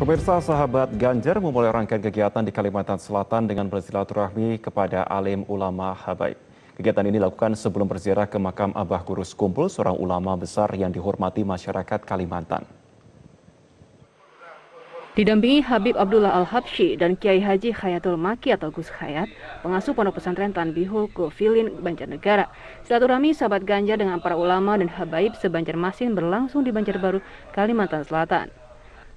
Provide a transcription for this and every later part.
Pemirsa sahabat Ganjar memulai rangkaian kegiatan di Kalimantan Selatan dengan bersilaturahmi kepada alim ulama habaib. Kegiatan ini dilakukan sebelum berziarah ke makam Abah Gurus Kumpul, seorang ulama besar yang dihormati masyarakat Kalimantan. Didampingi Habib Abdullah Al-Habsyi dan Kiai Haji Khayatul Maki atau Gus Khayat, pengasuh Pondok Pesantren Tanbihu Kofilin, Banjarnegara. Silaturahmi sahabat Ganjar dengan para ulama dan habaib sebanjarmasin berlangsung di Banjarbaru, Kalimantan Selatan.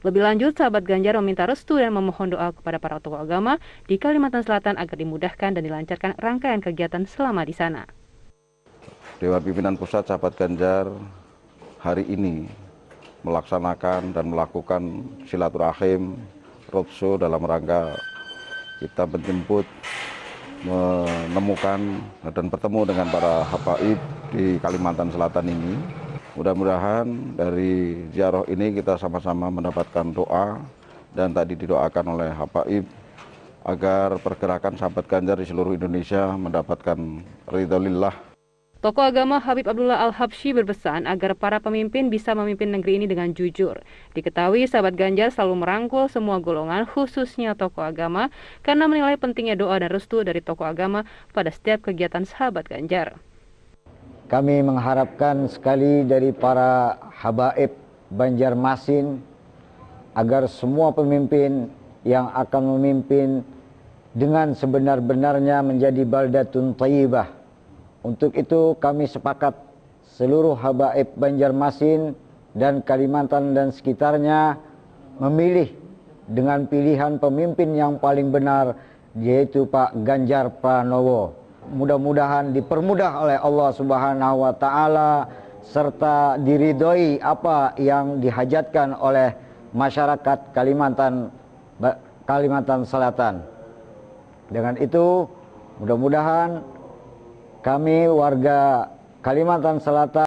Lebih lanjut, sahabat Ganjar meminta restu dan memohon doa kepada para tokoh agama di Kalimantan Selatan agar dimudahkan dan dilancarkan rangkaian kegiatan selama di sana. Dewan Pimpinan Pusat Sahabat Ganjar hari ini melaksanakan dan melakukan silaturahim rotso dalam rangka kita menjemput menemukan dan bertemu dengan para habaib di Kalimantan Selatan ini Mudah-mudahan dari ziarah ini kita sama-sama mendapatkan doa dan tadi didoakan oleh Habaib agar pergerakan sahabat Ganjar di seluruh Indonesia mendapatkan ridho lillah. Tokoh agama Habib Abdullah Al-Habsyi berpesan agar para pemimpin bisa memimpin negeri ini dengan jujur. Diketahui sahabat Ganjar selalu merangkul semua golongan khususnya tokoh agama karena menilai pentingnya doa dan restu dari tokoh agama pada setiap kegiatan sahabat Ganjar. Kami mengharapkan sekali dari para habaib Banjarmasin agar semua pemimpin yang akan memimpin dengan sebenar-benarnya menjadi baldatun tayyibah. Untuk itu kami sepakat seluruh habaib Banjarmasin dan Kalimantan dan sekitarnya memilih dengan pilihan pemimpin yang paling benar yaitu Pak Ganjar Pranowo mudah-mudahan dipermudah oleh Allah Subhanahu wa taala serta diridhoi apa yang dihajatkan oleh masyarakat Kalimantan Kalimantan Selatan. Dengan itu, mudah-mudahan kami warga Kalimantan Selatan